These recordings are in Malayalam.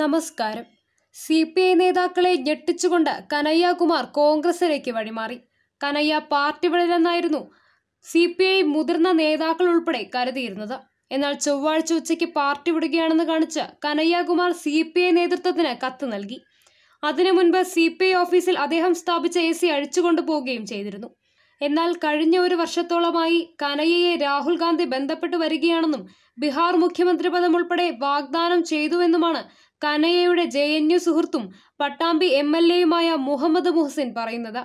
നമസ്കാരം സി പി ഐ നേതാക്കളെ ഞെട്ടിച്ചുകൊണ്ട് കനയ്യകുമാർ കോൺഗ്രസിലേക്ക് വഴിമാറി കനയ്യ പാർട്ടി വിടരെന്നായിരുന്നു സി പി ഐ മുതിർന്ന നേതാക്കൾ ഉൾപ്പെടെ കരുതിയിരുന്നത് എന്നാൽ ചൊവ്വാഴ്ച ഉച്ചയ്ക്ക് പാർട്ടി വിടുകയാണെന്ന് കാണിച്ച് കനയ്യകുമാർ സി പി ഐ നേതൃത്വത്തിന് കത്ത് നൽകി അതിനു മുൻപ് സി പി ഐ ഓഫീസിൽ അദ്ദേഹം സ്ഥാപിച്ച എ സി അഴിച്ചുകൊണ്ടുപോവുകയും ചെയ്തിരുന്നു എന്നാൽ കഴിഞ്ഞ ഒരു വർഷത്തോളമായി കനയ്യയെ രാഹുൽ ഗാന്ധി ബന്ധപ്പെട്ട് വരികയാണെന്നും ബീഹാർ മുഖ്യമന്ത്രി പദം ഉൾപ്പെടെ വാഗ്ദാനം ചെയ്തുവെന്നുമാണ് കനയ്യയുടെ ജെ എൻ യു സുഹൃത്തും പട്ടാമ്പി എം എൽ എയുമായ മുഹമ്മദ് മുഹസിൻ പറയുന്നത്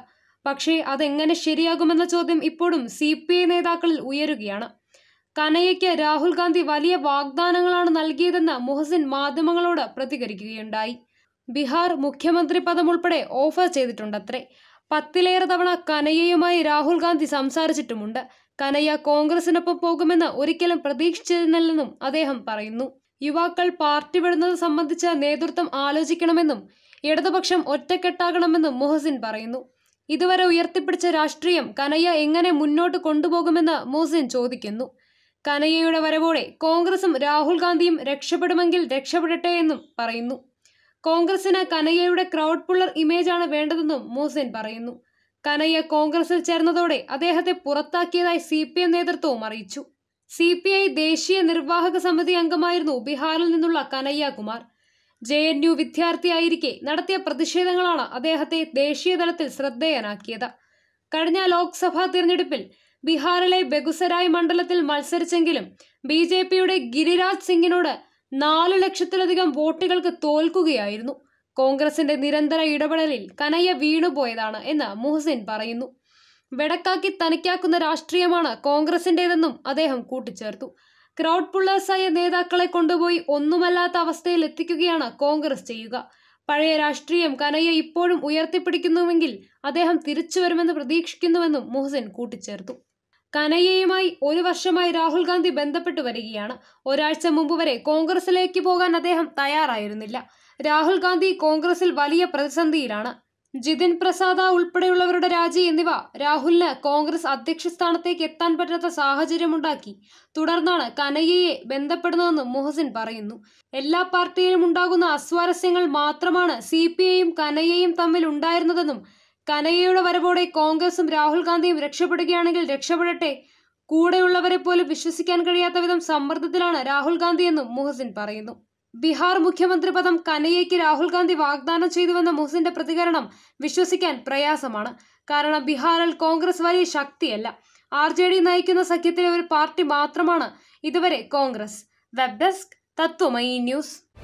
പക്ഷേ അതെങ്ങനെ ശരിയാകുമെന്ന ചോദ്യം ഇപ്പോഴും സി പി ഐ നേതാക്കളിൽ ഉയരുകയാണ് കനയ്യയ്ക്ക് രാഹുൽ ഗാന്ധി വലിയ വാഗ്ദാനങ്ങളാണ് നൽകിയതെന്ന് മുഹസിൻ മാധ്യമങ്ങളോട് പ്രതികരിക്കുകയുണ്ടായി ബീഹാർ മുഖ്യമന്ത്രി പദം ഉൾപ്പെടെ ഓഫർ ചെയ്തിട്ടുണ്ടത്രേ പത്തിലേറെ തവണ കനയ്യയുമായി രാഹുൽ ഗാന്ധി സംസാരിച്ചിട്ടുമുണ്ട് കനയ്യ കോൺഗ്രസിനൊപ്പം പോകുമെന്ന് ഒരിക്കലും പ്രതീക്ഷിച്ചിരുന്നില്ലെന്നും അദ്ദേഹം പറയുന്നു യുവാക്കൾ പാർട്ടി വിടുന്നത് സംബന്ധിച്ച നേതൃത്വം ആലോചിക്കണമെന്നും ഇടതുപക്ഷം ഒറ്റക്കെട്ടാകണമെന്നും മുഹസിൻ പറയുന്നു ഇതുവരെ ഉയർത്തിപ്പിടിച്ച രാഷ്ട്രീയം കനയ്യ എങ്ങനെ മുന്നോട്ട് കൊണ്ടുപോകുമെന്ന് മുഹസിൻ ചോദിക്കുന്നു കനയ്യയുടെ വരവോടെ കോൺഗ്രസും രാഹുൽ ഗാന്ധിയും രക്ഷപ്പെടുമെങ്കിൽ രക്ഷപ്പെടട്ടെ എന്നും പറയുന്നു കോൺഗ്രസിന് കനയ്യയുടെ ക്രൗഡ് പുള്ളർ ഇമേജാണ് വേണ്ടതെന്നും മൂസൻ പറയുന്നു കനയ്യ കോൺഗ്രസിൽ ചേർന്നതോടെ അദ്ദേഹത്തെ പുറത്താക്കിയതായി സി പി എം നേതൃത്വവും അറിയിച്ചു സി പി ഐ ദേശീയ നിർവാഹക സമിതി അംഗമായിരുന്നു ബീഹാറിൽ നിന്നുള്ള Kanhaiya Kumar J N U വിദ്യാർത്ഥിയായിരിക്കെ നടത്തിയ പ്രതിഷേധങ്ങളാണ് അദ്ദേഹത്തെ ദേശീയ തലത്തിൽ ശ്രദ്ധേയനാക്കിയത് കഴിഞ്ഞ ലോക്സഭാ തിരഞ്ഞെടുപ്പിൽ ബീഹാറിലെ ബെഗുസരായ് മണ്ഡലത്തിൽ മത്സരിച്ചെങ്കിലും ബി ജെ പിയുടെ ഗിരിരാജ് സിംഗിനോട് നാല് ലക്ഷത്തിലധികം വോട്ടുകൾക്ക് തോൽക്കുകയായിരുന്നു കോൺഗ്രസിന്റെ നിരന്തര ഇടപെടലിൽ കനയ്യ വീണുപോയതാണ് എന്ന് മുഹസിൻ പറയുന്നു വെടക്കാക്കി തനിക്കാക്കുന്ന രാഷ്ട്രീയമാണ് കോൺഗ്രസിന്റേതെന്നും അദ്ദേഹം കൂട്ടിച്ചേർത്തു ക്രൗഡ് പുള്ളേഴ്സായ നേതാക്കളെ കൊണ്ടുപോയി ഒന്നുമല്ലാത്ത അവസ്ഥയിൽ എത്തിക്കുകയാണ് കോൺഗ്രസ് ചെയ്യുക പഴയ രാഷ്ട്രീയം കനയ്യ ഇപ്പോഴും ഉയർത്തിപ്പിടിക്കുന്നുവെങ്കിൽ അദ്ദേഹം തിരിച്ചു വരുമെന്ന് പ്രതീക്ഷിക്കുന്നുവെന്നും മുഹസിൻ കൂട്ടിച്ചേർത്തു കനയ്യയുമായി ഒരു വർഷമായി രാഹുൽ ഗാന്ധി ബന്ധപ്പെട്ടു വരികയാണ് ഒരാഴ്ച മുമ്പ് വരെ കോൺഗ്രസിലേക്ക് പോകാൻ അദ്ദേഹം തയ്യാറായിരുന്നില്ല രാഹുൽ ഗാന്ധി കോൺഗ്രസിൽ വലിയ പ്രതിസന്ധിയിലാണ് ജിതിൻ പ്രസാദ ഉൾപ്പെടെയുള്ളവരുടെ രാജി എന്നിവ രാഹുലിന് കോൺഗ്രസ് അധ്യക്ഷ സ്ഥാനത്തേക്ക് എത്താൻ പറ്റാത്ത സാഹചര്യമുണ്ടാക്കി തുടർന്നാണ് കനയ്യയെ ബന്ധപ്പെടുന്നതെന്ന് മുഹസിൻ പറയുന്നു എല്ലാ പാർട്ടിയിലും ഉണ്ടാകുന്ന അസ്വാരസ്യങ്ങൾ മാത്രമാണ് സി പി ഐയും കനയ്യയും തമ്മിൽ ഉണ്ടായിരുന്നതെന്നും കനയ്യയുടെ വരവോടെ കോൺഗ്രസും രാഹുൽ ഗാന്ധിയും രക്ഷപ്പെടുകയാണെങ്കിൽ രക്ഷപ്പെടട്ടെ കൂടെയുള്ളവരെ പോലും വിശ്വസിക്കാൻ കഴിയാത്ത വിധം സമ്മർദ്ദത്തിലാണ് രാഹുൽ ഗാന്ധിയെന്നും മുഹസിൻ പറയുന്നു ബീഹാർ മുഖ്യമന്ത്രി പദം കനയ്യയ്ക്ക് രാഹുൽ ഗാന്ധി വാഗ്ദാനം ചെയ്തുവെന്ന മുഹസിന്റെ പ്രതികരണം വിശ്വസിക്കാൻ പ്രയാസമാണ് കാരണം ബീഹാറിൽ കോൺഗ്രസ് വലിയ ശക്തിയല്ല ആർ ജെ ഡി നയിക്കുന്ന സഖ്യത്തിലെ ഒരു പാർട്ടി മാത്രമാണ് ഇതുവരെ Congress web desk Tatwamayi news